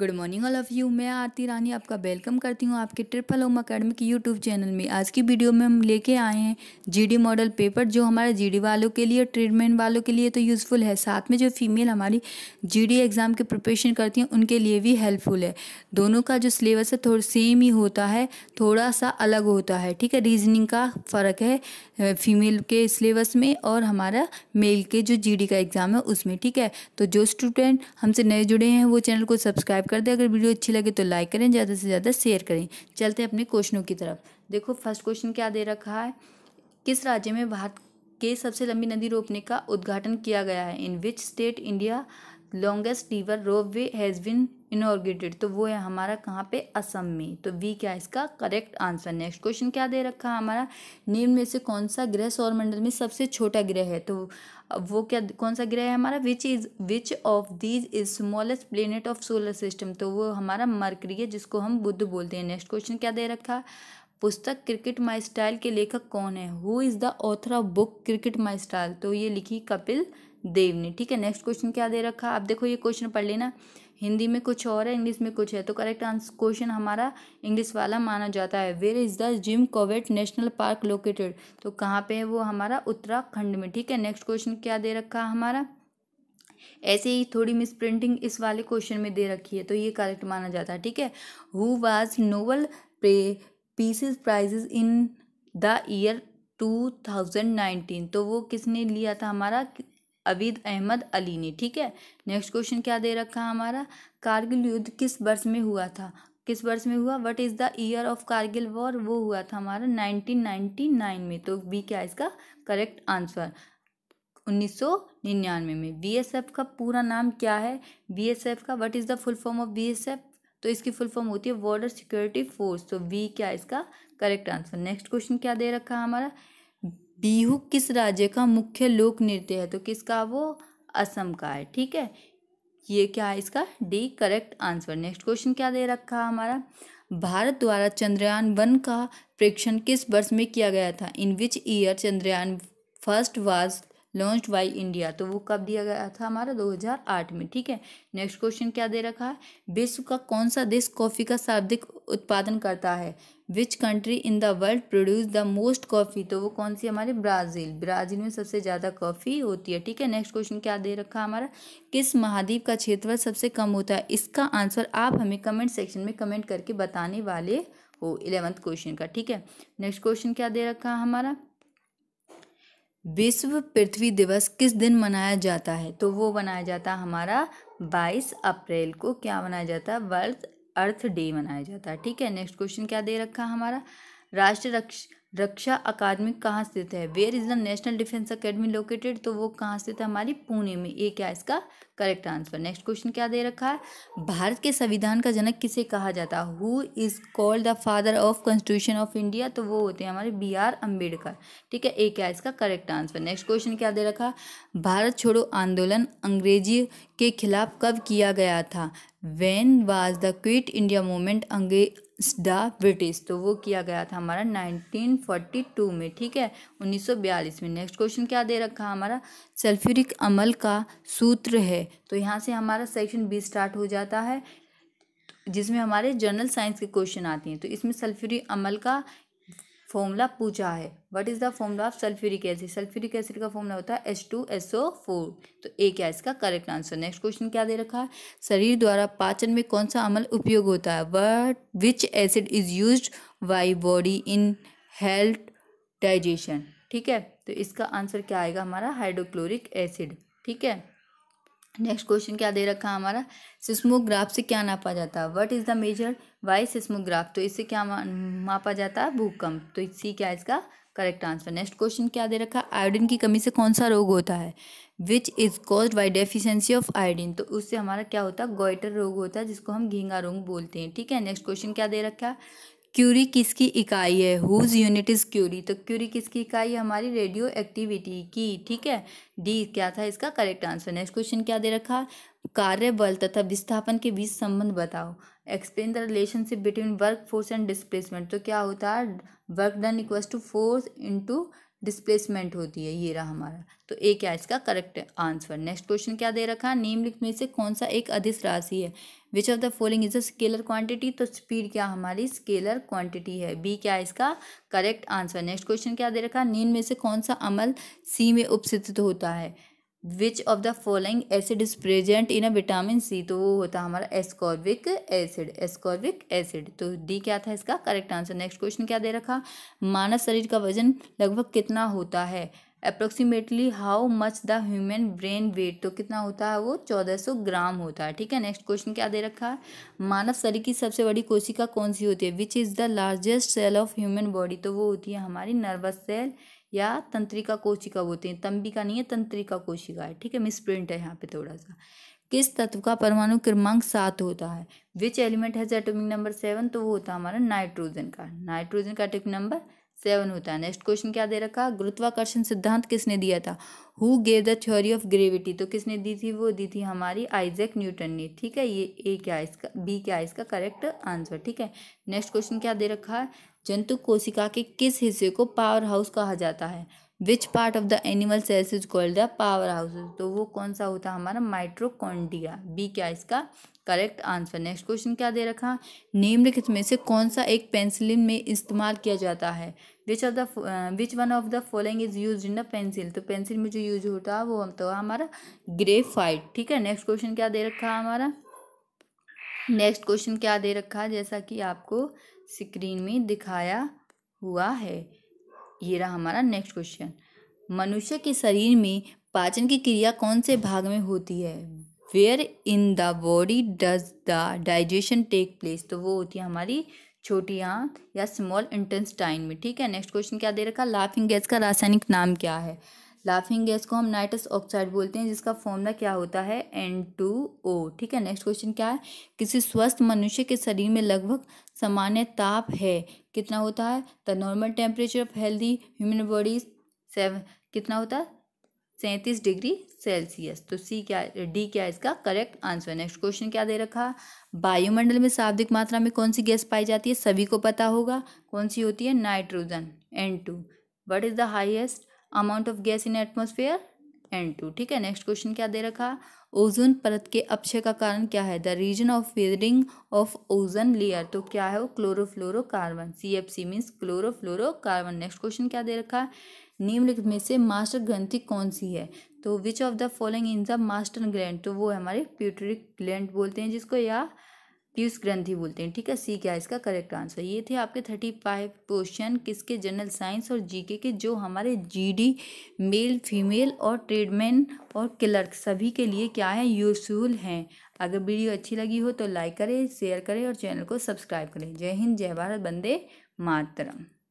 good morning all of you मैं आरती रानी आपका welcome करती हूँ आपके ट्रिपल होम अकेडमी के यूट्यूब चैनल में आज की वीडियो में हम लेके आए हैं जीडी मॉडल पेपर जो हमारे जीडी वालों के लिए ट्रीटमेंट वालों के लिए तो यूज़फुल है साथ में जो फीमेल हमारी जीडी एग्ज़ाम की प्रिपरेशन करती हैं उनके लिए भी हेल्पफुल है दोनों का जो सिलेबस है थोड़ा सेम ही होता है थोड़ा सा अलग होता है ठीक है रीजनिंग का फ़र्क है फीमेल के सिलेबस में और हमारा मेल के जो जी का एग्ज़ाम है उसमें ठीक है तो जो स्टूडेंट हमसे नए जुड़े हैं वो चैनल को सब्सक्राइब कर दें अगर वीडियो अच्छी लगे तो लाइक करें ज़्यादा से ज़्यादा शेयर करें चलते हैं अपने क्वेश्चनों की तरफ देखो फर्स्ट क्वेश्चन क्या दे रखा है किस राज्य में भारत के सबसे लंबी नदी रोपने का उद्घाटन किया गया है in which state India longest river ropeway has been inaugurated तो वो है हमारा कहाँ पे असम में तो वी क्या इसका करेक्ट आंसर नेक्स्ट क्वेश्चन क्या दे रखा है हमारा निम्न में से कौन सा ग्रह सौर मंडल में सबसे छोटा ग्रह है तो वो क्या कौन सा ग्रह है हमारा which is which of these is smallest planet of solar system तो वो हमारा मरकरी है जिसको हम बुद्ध बोलते हैं नेक्स्ट क्वेश्चन क्या दे रखा पुस्तक क्रिकेट माई स्टाइल के लेखक कौन है who is the author of book cricket my style तो ये लिखी कपिल देव ने ठीक है नेक्स्ट क्वेश्चन क्या दे रखा आप देखो ये क्वेश्चन पढ़ लेना हिंदी में कुछ और है इंग्लिश में कुछ है तो करेक्ट आंसर क्वेश्चन हमारा इंग्लिश वाला माना जाता है where is the Jim Corbett national park located तो कहाँ पे है वो हमारा उत्तराखंड में ठीक है नेक्स्ट क्वेश्चन क्या दे रखा हमारा ऐसे ही थोड़ी मिस प्रिंटिंग इस वाले क्वेश्चन में दे रखी है तो ये करेक्ट माना जाता है ठीक है who was Nobel peace's prizes in the year nineteen तो वो किसने लिया था हमारा अबीद अहमद अली ने ठीक है नेक्स्ट क्वेश्चन क्या दे रखा है हमारा कारगिल युद्ध किस वर्ष में हुआ था किस वर्ष में हुआ what is the year of Kargil war वो हुआ था हमारा 1999 में तो बी क्या इसका करेक्ट आंसर 1999 में बीएसएफ का पूरा नाम क्या है बीएसएफ का what is the full form of BSF तो इसकी फुल फॉर्म होती है बॉर्डर सिक्योरिटी फोर्स तो बी क्या इसका करेक्ट आंसर नेक्स्ट क्वेश्चन क्या दे रखा है हमारा बिहू किस राज्य का मुख्य लोक नृत्य है तो किसका वो असम का है ठीक है ये क्या है इसका D correct answer next question क्या दे रखा है हमारा भारत द्वारा चंद्रयान वन का प्रेक्षण किस वर्ष में किया गया था in which year Chandrayaan first was launch by India तो वो कब दिया गया था हमारा 2008 में ठीक है नेक्स्ट क्वेश्चन क्या दे रखा है विश्व का कौन सा देश कॉफ़ी का सर्वाधिक उत्पादन करता है which country in the world produce the most coffee तो वो कौन सी हमारे ब्राज़ील ब्राज़ील में सबसे ज़्यादा कॉफ़ी होती है ठीक है नेक्स्ट क्वेश्चन क्या दे रखा हमारा किस महाद्वीप का क्षेत्रफल सबसे कम होता है इसका आंसर आप हमें कमेंट सेक्शन में कमेंट करके बताने वाले हो इलेवंथ क्वेश्चन का ठीक है नेक्स्ट क्वेश्चन क्या दे रखा हमारा विश्व पृथ्वी दिवस किस दिन मनाया जाता है तो वो मनाया जाता हमारा बाईस अप्रैल को क्या मनाया जाता है वर्ल्ड अर्थ डे मनाया जाता है ठीक है नेक्स्ट क्वेश्चन क्या दे रखा है हमारा राष्ट्रीय रक्ष रक्षा अकादमी कहाँ स्थित है where is the national defence academy located तो वो कहाँ स्थित है हमारी पुणे में ये क्या इसका करेक्ट आंसर नेक्स्ट क्वेश्चन क्या दे रखा है भारत के संविधान का जनक किसे कहा जाता है who is called the father of constitution of India तो वो होते हैं हमारे बी आर अम्बेडकर ठीक है ए क्या इसका करेक्ट आंसर नेक्स्ट क्वेश्चन क्या दे रखा भारत छोड़ो आंदोलन अंग्रेजी के खिलाफ कब किया गया था when was the quit India movement अंग्रेज द ब्रिटिश तो वो किया गया था हमारा 1942 में ठीक है 1942 में नेक्स्ट क्वेश्चन क्या दे रखा हमारा सल्फ्यूरिक अमल का सूत्र है तो यहाँ से हमारा सेक्शन बी स्टार्ट हो जाता है जिसमें हमारे जनरल साइंस के क्वेश्चन आते हैं तो इसमें सल्फ्यूरिक अमल का फॉर्मूला पूछा है what is the formula of sulphuric acid sulphuric acid का फॉर्मूला होता है S two S O four तो ए क्या इसका करेक्ट आंसर नेक्स्ट क्वेश्चन क्या दे रखा है शरीर द्वारा पाचन में कौन सा अमल उपयोग होता है what which acid is use by body in health digestion ठीक है तो इसका आंसर क्या आएगा हमारा हाइड्रोक्लोरिक एसिड ठीक है नेक्स्ट क्वेश्चन क्या दे रखा है हमारा सिस्मोग्राफ से क्या नापा जाता है what is the measure by seismograph तो इससे क्या मापा जाता है भूकंप तो इसी क्या इसका करेक्ट आंसर नेक्स्ट क्वेश्चन क्या दे रखा है आयोडीन की कमी से कौन सा रोग होता है which is cause by deficiency of iodine तो उससे हमारा क्या होता है गोइटर रोग होता है जिसको हम घींगा रोग बोलते हैं ठीक है नेक्स्ट क्वेश्चन क्या दे रखा है क्यूरी किसकी इकाई है हुज यूनिट इज़ क्यूरी तो क्यूरी किसकी इकाई है हमारी रेडियो एक्टिविटी की ठीक है डी क्या था इसका करेक्ट आंसर नेक्स्ट क्वेश्चन क्या दे रखा कार्य बल तथा विस्थापन के बीच संबंध बताओ explain the relationship between work force and displacement तो क्या होता है work done equals to force into displacement होती है ये रहा हमारा तो ए क्या इसका करेक्ट आंसर नेक्स्ट क्वेश्चन क्या दे रखा है निम्नलिखित में से कौन सा एक अधिस राशि है which of the following is a scalar quantity तो स्पीड क्या हमारी स्केलर क्वांटिटी है बी क्या इसका करेक्ट आंसर नेक्स्ट क्वेश्चन क्या दे रखा है नींद में से कौन सा अमल सी में उपस्थित होता है which of the following acid is present in a vitamin C तो वो होता है हमारा एस्कॉर्बिक एसिड एस्कॉर्बिक एसिड तो डी क्या था इसका करेक्ट आंसर नेक्स्ट क्वेश्चन क्या दे रखा मानव शरीर का वजन लगभग कितना होता है approximately how much the human brain weight तो कितना होता है वो चौदह सौ ग्राम होता है ठीक है नेक्स्ट क्वेश्चन क्या दे रखा है मानव शरीर की सबसे बड़ी कोशिका कौन सी होती है which is the largest cell of human body तो वो होती है हमारी नर्वस सेल या तंत्रिका कोशिका बोलते हैं तंबिका नहीं है तंत्रिका कोशिका है ठीक है मिस प्रिंट है यहाँ पे थोड़ा सा किस तत्व का परमाणु क्रमांक सात होता है which element has atomic number seven तो वो होता है हमारा नाइट्रोजन का नाइट्रोजन का एटॉमिक नंबर सेवन होता है नेक्स्ट क्वेश्चन क्या दे रखा गुरुत्वाकर्षण सिद्धांत किसने दिया था who gave the theory of gravity तो किसने दी थी वो दी थी हमारी आइजैक न्यूटन ने ठीक है ये ए क्या इसका बी क्या इसका करेक्ट आंसर ठीक है नेक्स्ट क्वेश्चन क्या दे रखा है जंतु कोशिका के किस हिस्से को पावर हाउस कहा जाता है which part of the animal cells is called the power house तो वो कौन सा होता है हमारा माइट्रोकॉन्डिया बी क्या इसका करेक्ट आंसर नेक्स्ट क्वेश्चन क्या दे रखा निम्नलिखित में से कौन सा एक पेंसिलिन में इस्तेमाल किया जाता है which of the which one of the following is use in the pencil तो पेंसिल में जो यूज होता है वो हम तो हमारा ग्रेफाइट ठीक है नेक्स्ट क्वेश्चन क्या दे रखा है हमारा नेक्स्ट क्वेश्चन क्या दे रखा है जैसा कि आपको स्क्रीन में दिखाया हुआ है ये रहा हमारा नेक्स्ट क्वेश्चन मनुष्य के शरीर में पाचन की क्रिया कौन से भाग में होती है where in the body does the digestion take place तो वो होती है हमारी छोटी आंत या स्मॉल इंटेस्टाइन में ठीक है नेक्स्ट क्वेश्चन क्या दे रखा लाफिंग गैस का रासायनिक नाम क्या है लाफिंग गैस को हम नाइट्रस ऑक्साइड बोलते हैं जिसका फॉर्मूला क्या होता है एन टू ओ ठीक है नेक्स्ट क्वेश्चन क्या है किसी स्वस्थ मनुष्य के शरीर में लगभग सामान्य ताप है कितना होता है the normal temperature of healthy human bodies seven कितना होता है सैंतीस डिग्री सेल्सियस तो सी क्या डी क्या इसका करेक्ट आंसर है नेक्स्ट क्वेश्चन क्या दे रखा वायुमंडल में शाब्दिक मात्रा में कौन सी गैस पाई जाती है सभी को पता होगा कौन सी होती है nitrogen N two what is the highest amount of gas in atmosphere N two ठीक है नेक्स्ट क्वेश्चन क्या दे रखा ओजोन परत के अपक्षय का कारण क्या है the reason of weathering of ozone layer तो क्या है वो chlorofluorocarbon C F C means chlorofluorocarbon next question क्या दे रखा है निम्नलिखित में से मास्टर ग्रंथि कौन सी है तो which of the following in the master gland तो वो हमारे प्यूटरिक ग्लैंड बोलते हैं जिसको या पीयूष ग्रंथी बोलते हैं ठीक है सी क्या इसका करेक्ट आंसर ये थे आपके थर्टी फाइव क्वेश्चन किसके जनरल साइंस और जीके के जो हमारे जीडी मेल फीमेल और ट्रेडमैन और क्लर्क सभी के लिए क्या है यूजफुल हैं अगर वीडियो अच्छी लगी हो तो लाइक करें शेयर करें और चैनल को सब्सक्राइब करें जय हिंद जय भारत बंदे मातरम